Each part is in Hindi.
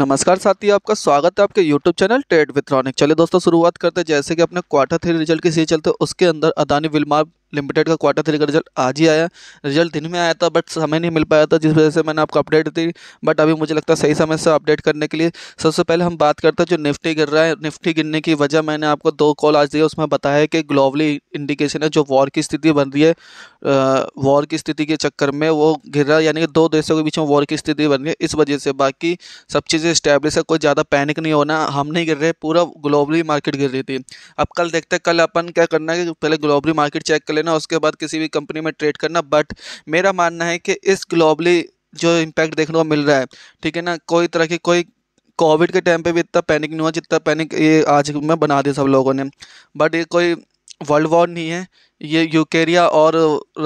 नमस्कार साथी आपका स्वागत है आपके YouTube channel trade with Ronik चलिए दोस्तों शुरुआत करते हैं जैसे कि अपने क्वार्टर थ्री रिजल्ट की सी चलते उसके अंदर अदानी विलमार लिमिटेड का क्वार्टर थ्री का रिजल्ट आज ही आया रिजल्ट दिन में आया था बट समय नहीं मिल पाया था जिस वजह से मैंने आपको अपडेट दी बट अभी मुझे लगता है सही समय से अपडेट करने के लिए सबसे पहले हम बात करते हैं जो निफ्टी गिर रहा है निफ्टी गिरने की वजह मैंने आपको दो कॉल आज दिया उसमें बताया कि ग्लोबली इंडिकेशन है जो वॉर की स्थिति बन रही है वॉर की स्थिति के चक्कर में वो गिर रहा है यानी कि दो देशों के बीच में वॉर की स्थिति बन रही है इस वजह से बाकी सब चीज़ें स्टैब्लिश है कोई ज़्यादा पैनिक नहीं होना हम नहीं गिर रहे पूरा ग्लोबली मार्केट गिर रही थी अब कल देखते हैं कल अपन क्या करना है पहले ग्लोबली मार्केट चेक कर लेना उसके बाद किसी भी कंपनी में ट्रेड करना बट मेरा मानना है कि इस ग्लोबली जो इम्पैक्ट देखने को मिल रहा है ठीक है ना कोई तरह की कोई कोविड के टाइम पे भी इतना पैनिक नहीं हुआ जितना पैनिक ये आज में बना दिया सब लोगों ने बट ये कोई वर्ल्ड वॉर नहीं है ये यूकेरिया और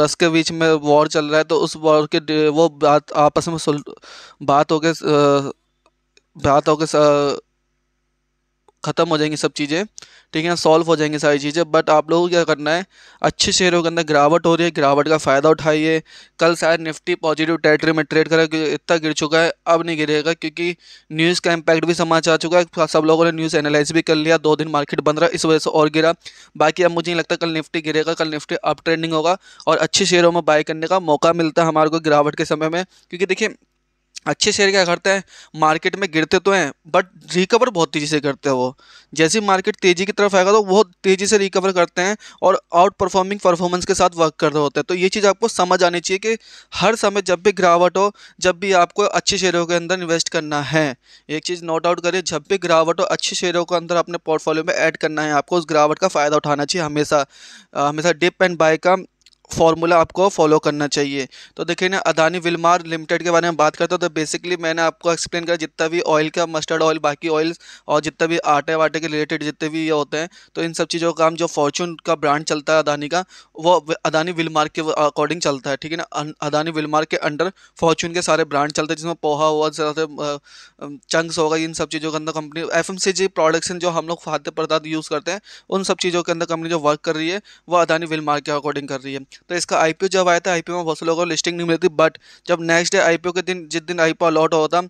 रस के बीच में वॉर चल रहा है तो उस वॉर के वो बात आपस में बात हो गए बात हो गए ख़त्म हो जाएंगी सब चीज़ें ठीक है ना सॉल्व हो जाएंगी सारी चीज़ें बट आप लोगों को क्या करना है अच्छे शेयरों के अंदर गिरावट हो रही है गिरावट का फ़ायदा उठाइए कल शायद निफ्टी पॉजिटिव टेरिटरी में ट्रेड करा क्योंकि इतना गिर चुका है अब नहीं गिरेगा क्योंकि न्यूज़ का इम्पैक्ट भी समाज आ चुका है सब लोगों ने न्यूज़ एनालाइज भी कर लिया दो दिन मार्केट बंद रहा इस वजह से और गिरा बाकी अब मुझे नहीं लगता कल निफ्टी गिरेगा कल निफ्टी अप ट्रेंडिंग होगा और अच्छे शेयरों में बाय करने का मौका मिलता है हमारे को गिरावट के समय में क्योंकि देखिए अच्छे शेयर क्या करते हैं मार्केट में गिरते तो हैं बट रिकवर बहुत तेज़ी से करते हैं वो जैसे मार्केट तेज़ी की तरफ आएगा तो बहुत तेज़ी से रिकवर करते हैं और आउट परफॉर्मिंग परफॉर्मेंस के साथ वर्क कर रहे होते हैं तो ये चीज़ आपको समझ आनी चाहिए कि हर समय जब भी गिरावट हो जब भी आपको अच्छे शेयरों के अंदर इन्वेस्ट करना है एक चीज़ नोट आउट करिए जब भी गिरावट हो अच्छे शेयरों के अंदर अपने पोर्टफोलियो में ऐड करना है आपको उस गिरावट का फ़ायदा उठाना चाहिए हमेशा हमेशा डिप एंड बाय का फॉर्मूला आपको फॉलो करना चाहिए तो देखिए ना अदानी विलमार लिमिटेड के बारे में बात करता हूँ तो बेसिकली मैंने आपको एक्सप्लेन किया जितना भी ऑयल का मस्टर्ड ऑयल बाकी ऑयल्स और जितना भी आटे वाटे के रिलेटेड जितने भी ये होते हैं तो इन सब चीज़ों का हम जो फॉर्चून का ब्रांड चलता है अदानी का वो अदानी विलमार्क के अकॉर्डिंग चलता है ठीक है ना अदानी विलमार्क के अंडर फॉर्चून के सारे ब्रांड चलते हैं जिसमें पोहा हुआ चंक्स होगा इन सब चीज़ों के अंदर company F M C G जो हम लोग खाद्य पदार्थ यूज़ करते हैं उन सब चीज़ों के अंदर कंपनी जो वर्क कर रही है वो अदानी विलमार्क के अकॉर्डिंग कर रही है तो इसका ओ जब आया था ओ में बहुत से लोगों को लिस्टिंग नहीं मिली थी बट जब नेक्स्ट डे ओ के दिन जिस दिन आईपीओ अलॉट हुआ था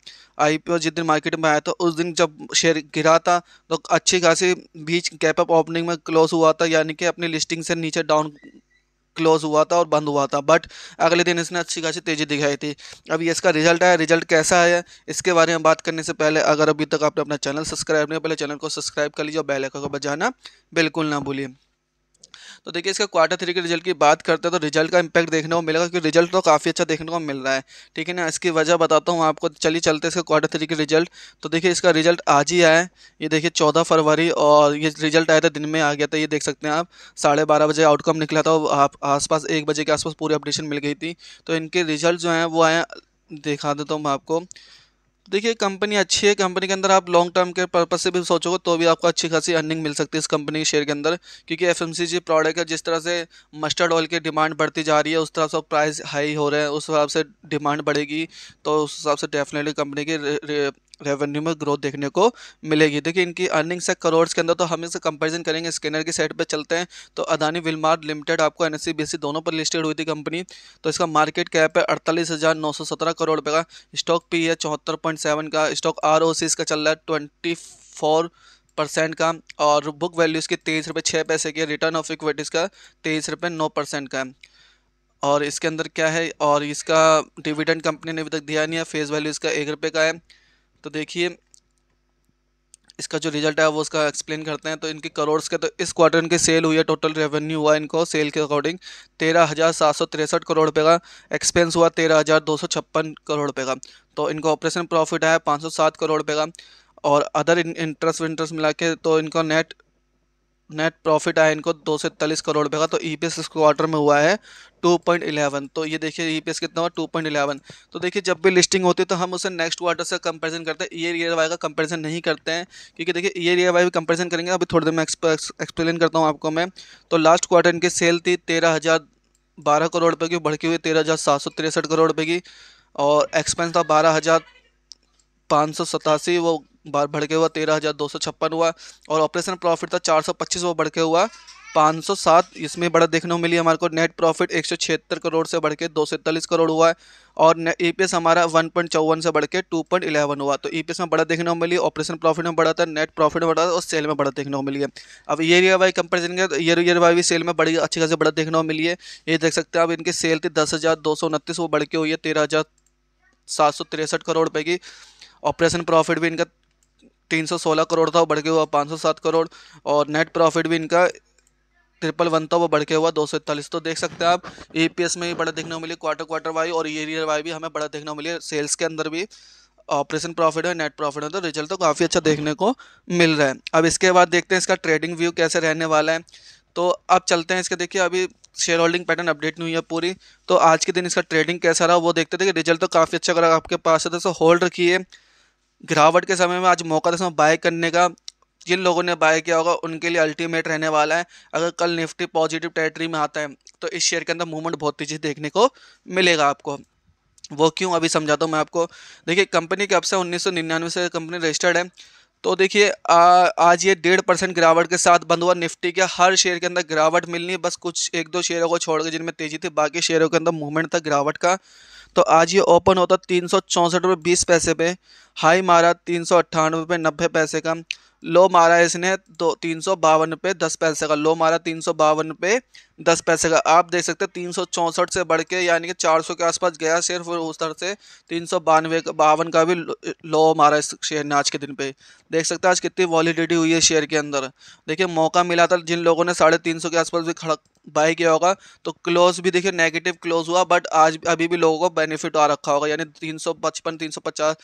ओ जिस दिन मार्केट में आया था उस दिन जब शेयर गिरा था तो अच्छी खासी बीच कैप अप ओपनिंग में क्लोज हुआ था यानी कि अपनी लिस्टिंग से नीचे डाउन क्लोज हुआ था और बंद हुआ था बट अगले दिन इसने अच्छी खासी तेज़ी दिखाई थी अब ये इसका रिजल्ट आया रिजल्ट कैसा आया इसके बारे में बात करने से पहले अगर अभी तक आपने अपना चैनल सब्सक्राइब नहीं पहले चैनल को सब्सक्राइब कर लीजिए और बेल आइकन को बजाना बिल्कुल ना भूलिए तो देखिए इसका क्वार्टर थ्री के रिजल्ट की बात करते हैं तो रिजल्ट का इंपैक्ट देखने को मिलेगा क्योंकि रिजल्ट तो काफ़ी अच्छा देखने को मिल रहा है ठीक है ना इसकी वजह बताता हूँ आपको चलिए चलते इसका क्वार्टर थ्री के रिजल्ट तो देखिए इसका रिजल्ट आज ही आया ये देखिए चौदह फरवरी और ये रिजल्ट आया था दिन में आ गया था ये देख सकते हैं आप साढ़े बारह बजे आउटकम निकला था आप आसपास एक बजे के आसपास पूरी अपडेशन मिल गई थी तो इनके रिजल्ट जो हैं वो आए दिखा देता हूँ तो मैं आपको देखिए कंपनी अच्छी है कंपनी के अंदर आप लॉन्ग टर्म के पर्पज से भी सोचोगे तो भी आपको अच्छी खासी अर्निंग मिल सकती है इस कंपनी के शेयर के अंदर क्योंकि एफ प्रोडक्ट है जिस तरह से मस्टर्ड ऑयल की डिमांड बढ़ती जा रही है उस तरह से प्राइस हाई हो रहे हैं उस हिसाब से डिमांड बढ़ेगी तो उस हिसाब से डेफिनेटली कंपनी की रेवेन्यू में ग्रोथ देखने को मिलेगी देखिए इनकी अर्निंग्स है करोड़ के अंदर तो हम इसे कंपैरिजन करेंगे स्कैनर की साइड पे चलते हैं तो अदानी विलमार्ट लिमिटेड आपको एन e e दोनों पर लिस्टेड हुई थी कंपनी तो इसका मार्केट कैप है अड़तालीस हज़ार नौ सौ सत्रह करोड़ रुपये का स्टॉक पी है चौहत्तर पॉइंट सेवन का स्टॉक आर ओ सी इसका चल रहा है ट्वेंटी फोर परसेंट का और बुक वैल्यू इसकी तेईस रुपये छः पैसे की रिटर्न ऑफ इक्विटीज का तेईस रुपये नौ परसेंट का है और इसके अंदर क्या है और इसका डिविडेंड कंपनी ने अभी तक दिया नहीं है फेस वैल्यू इसका एक रुपये का है तो देखिए इसका जो रिजल्ट है वो उसका एक्सप्लेन करते हैं तो इनके करोड़्स के तो इस क्वार्टर इनकी सेल हुई है टोटल रेवेन्यू हुआ इनको सेल के अकॉर्डिंग तेरह हज़ार सात सौ तिरसठ करोड़ रुपये का एक्सपेंस हुआ तेरह हज़ार दो सौ छप्पन करोड़ रुपये का तो इनका ऑपरेशन प्रॉफिट आया पाँच सौ सात करोड़ रुपये का और अदर इंटरेस्ट विंटरेस्ट मिला के तो इनका नेट नेट प्रॉफिट आया इनको दो सौ इकतालीस करोड़ रुपये का तो ई पी एस इस क्वार्टर में हुआ है टू पॉइंट इलेवन तो ये देखिए ई पी एस कितना हुआ टू पॉइंट इलेवन तो देखिए जब भी लिस्टिंग होती है तो हम उसे नेक्स्ट क्वार्टर से कंपेरिजन करते हैं ईयर ईयर वाई का कंपेरिजन नहीं करते हैं क्योंकि देखिए ईयर ईयर वाई भी कंपेरिजन करेंगे अभी थोड़ी देर में एक्सप्लेन करता हूँ आपको मैं तो लास्ट क्वार्टर इनकी सेल थी तेरह हज़ार बारह करोड़ रुपये की बढ़की हुई तेरह हज़ार सात सौ तिरसठ करोड़ रुपये की और एक्सपेंस था बारह हज़ार पाँच सौ सतासी वो बार बढ़ के हुआ तेरह हज़ार दो सौ छप्पन हुआ और ऑपरेशन प्रॉफिट था चार सौ पच्चीस वो बढ़ के हुआ पाँच सौ सात इसमें बड़ा देखने को मिली हमारे को नेट प्रॉफिट एक सौ छिहत्तर करोड़ से बढ़ के दो सौ इकतालीस करोड़ हुआ है और ई पी एस हमारा वन पॉइंट चौवन से बढ़ के टू पॉइंट इलेवन हुआ तो ई पी एस में बड़ा देखने को मिली ऑपरेशन प्रॉफिट में बढ़ा था नेट प्रॉफिट में बढ़ा था और सेल में बड़ा देखने को मिली है अब ईयर ईयर वाई कंपेरिजन के ईयर ईयर वाई भी सेल में बड़ी अच्छी खासी बड़ा देखने को मिली है ये देख सकते हैं अब इनकी सेल थी दस हज़ार दो सौ उनतीस वो बढ़ के हुई है तेरह हज़ार सात सौ तिरसठ करोड़ रुपये की ऑपरेशन प्रॉफिट भी इनका 316 करोड़ था वो बढ़ के हुआ 507 करोड़ और नेट प्रॉफिट भी इनका ट्रिपल वन था वो बढ़ के हुआ दो सौ इकतालीस तो देख सकते हैं आप ई में भी बड़ा देखने को मिली क्वार्टर क्वार्टर वाई और ईयर ईयर वाई भी हमें बड़ा देखने को मिली सेल्स के अंदर भी ऑपरेशन प्रॉफिट है नेट प्रॉफिट है तो रिजल्ट तो काफ़ी अच्छा देखने को मिल रहा है अब इसके बाद देखते हैं इसका ट्रेडिंग व्यू कैसे रहने वाला है तो अब चलते हैं इसके देखिए अभी शेयर होल्डिंग पैटर्न अपडेट नहीं हुई है पूरी तो आज के दिन इसका ट्रेडिंग कैसा रहा वो देखते थे कि रिजल्ट तो काफ़ी अच्छा अगर आपके पास है तो होल्ड रखिए गिरावट के समय में आज मौका था बाय करने का जिन लोगों ने बाय किया होगा उनके लिए अल्टीमेट रहने वाला है अगर कल निफ्टी पॉजिटिव टेरिटरी में आता है तो इस शेयर के अंदर मूवमेंट बहुत तेजी देखने को मिलेगा आपको वो क्यों अभी समझाता हूँ मैं आपको देखिए कंपनी कब से उन्नीस से कंपनी रजिस्टर्ड है तो देखिए आज ये डेढ़ परसेंट गिरावट के साथ बंद हुआ निफ्टी के हर शेयर के अंदर गिरावट मिलनी बस कुछ एक दो शेयरों को छोड़ के जिनमें तेजी थी बाकी शेयरों के अंदर मूवमेंट था गिरावट का तो आज ये ओपन होता तीन सौ चौंसठ रुपये बीस पैसे पे हाई मारा तीन सौ अट्ठानवे रुपये नब्बे पैसे का लो मारा इसने दो तीन सौ बावन रुपये दस पैसे का लो मारा तीन सौ बावन रुपये दस पैसे का आप देख सकते हैं तीन सौ चौंसठ से बढ़ के यानी कि चार सौ के आसपास गया सिर्फ उस तरह से तीन सौ बानवे बावन का भी लो मारा इस शेयर ने आज के दिन पे देख सकते हैं आज कितनी वॉलीडिटी हुई है शेयर के अंदर देखिए मौका मिला था जिन लोगों ने साढ़े तीन सौ के आसपास भी खड़ा बाय किया होगा तो क्लोज भी देखिए नेगेटिव क्लोज हुआ बट आज अभी भी लोगों को बेनिफिट आ रखा होगा यानी तीन सौ पचपन तीन सौ पचास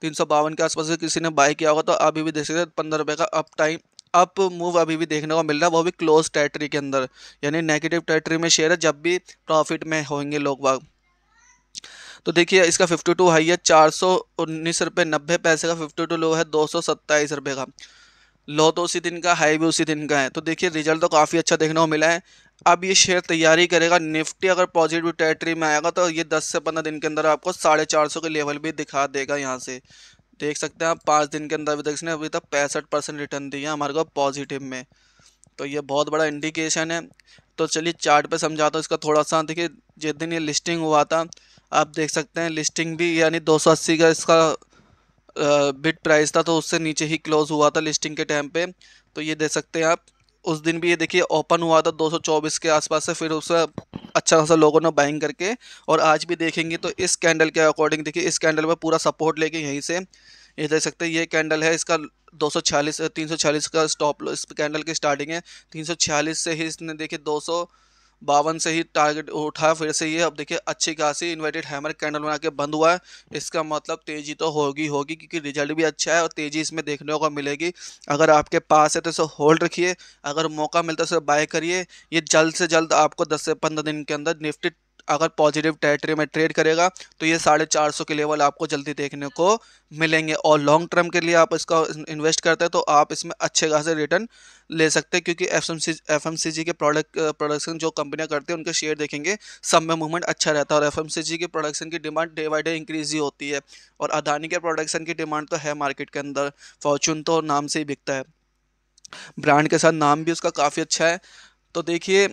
तीन सौ बावन के आसपास किसी ने बाय किया होगा तो अभी भी देख सकते पंद्रह रुपये का अप टाइम अप मूव अभी भी देखने को मिल रहा है वो भी क्लोज टेरिटरी के अंदर यानी नेगेटिव टेरिटरी में शेयर है जब भी प्रॉफिट में होंगे लोग बाग तो देखिए इसका 52 हाई है चार सौ उन्नीस रुपये नब्बे पैसे का 52 लो है दो सौ सत्ताईस रुपये का लो तो उसी दिन का हाई भी उसी दिन का है तो देखिए रिजल्ट तो काफ़ी अच्छा देखने को मिला है अब ये शेयर तैयारी करेगा निफ्टी अगर पॉजिटिव टेरिटरी में आएगा तो ये 10 से 15 दिन के अंदर आपको साढ़े चार सौ के लेवल भी दिखा देगा यहाँ से देख सकते हैं आप पाँच दिन के अंदर अभी तक इसने अभी तक पैंसठ परसेंट रिटर्न दिया हमारे को पॉजिटिव में तो ये बहुत बड़ा इंडिकेशन है तो चलिए चार्ट पे समझाता हूँ इसका थोड़ा सा देखिए जिस दिन ये लिस्टिंग हुआ था आप देख सकते हैं लिस्टिंग भी यानी अस्सी का इसका बिट प्राइस था तो उससे नीचे ही क्लोज़ हुआ था लिस्टिंग के टाइम पर तो ये देख सकते हैं आप उस दिन भी ये देखिए ओपन हुआ था 224 के आसपास से फिर उसका अच्छा खासा लोगों ने बाइंग करके और आज भी देखेंगे तो इस कैंडल के अकॉर्डिंग देखिए इस कैंडल पर पूरा सपोर्ट लेके यहीं से ये देख सकते हैं ये कैंडल है इसका 246 340 का स्टॉप इस कैंडल की स्टार्टिंग है 346 से ही इसने देखिए 200 बावन से ही टारगेट उठाया फिर से ये अब देखिए अच्छी खासी इन्वर्टेड हैमर कैंडल बना के बंद हुआ है इसका मतलब तेज़ी तो होगी होगी क्योंकि रिजल्ट भी अच्छा है और तेज़ी इसमें देखने को मिलेगी अगर आपके पास है तो इसे होल्ड रखिए अगर मौका मिलता है तो बाय करिए ये जल्द से जल्द आपको दस से पंद्रह दिन के अंदर निफ्टी अगर पॉजिटिव टेरिटरी में ट्रेड करेगा तो ये साढ़े चार सौ के लेवल आपको जल्दी देखने को मिलेंगे और लॉन्ग टर्म के लिए आप इसका इन्वेस्ट करते हैं तो आप इसमें अच्छे खासे रिटर्न ले सकते हैं क्योंकि एफ एम के प्रोडक्ट प्रोडक्शन जो कंपनियां करती हैं उनके शेयर देखेंगे सब में मूवमेंट अच्छा रहता है और एफ के प्रोडक्शन की demand day by day increase ही होती है और अदानी के प्रोडक्शन की डिमांड तो है मार्केट के अंदर फॉर्चून तो नाम से ही बिकता है ब्रांड के साथ नाम भी उसका काफ़ी अच्छा है तो देखिए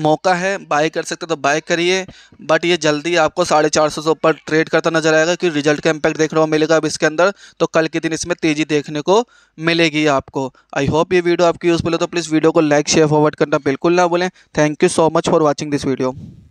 मौका है बाय कर सकते तो बाय करिए बट ये जल्दी आपको साढ़े चार सौ से ऊपर ट्रेड करता नजर आएगा कि रिजल्ट का इम्पैक्ट देखने को मिलेगा अब इसके अंदर तो कल के दिन इसमें तेज़ी देखने को मिलेगी आपको आई होप ये वीडियो आपकी यूज़फुल हो तो प्लीज़ वीडियो को लाइक शेयर फॉरवर्ड करना बिल्कुल ना भूलें thank you so much for watching this video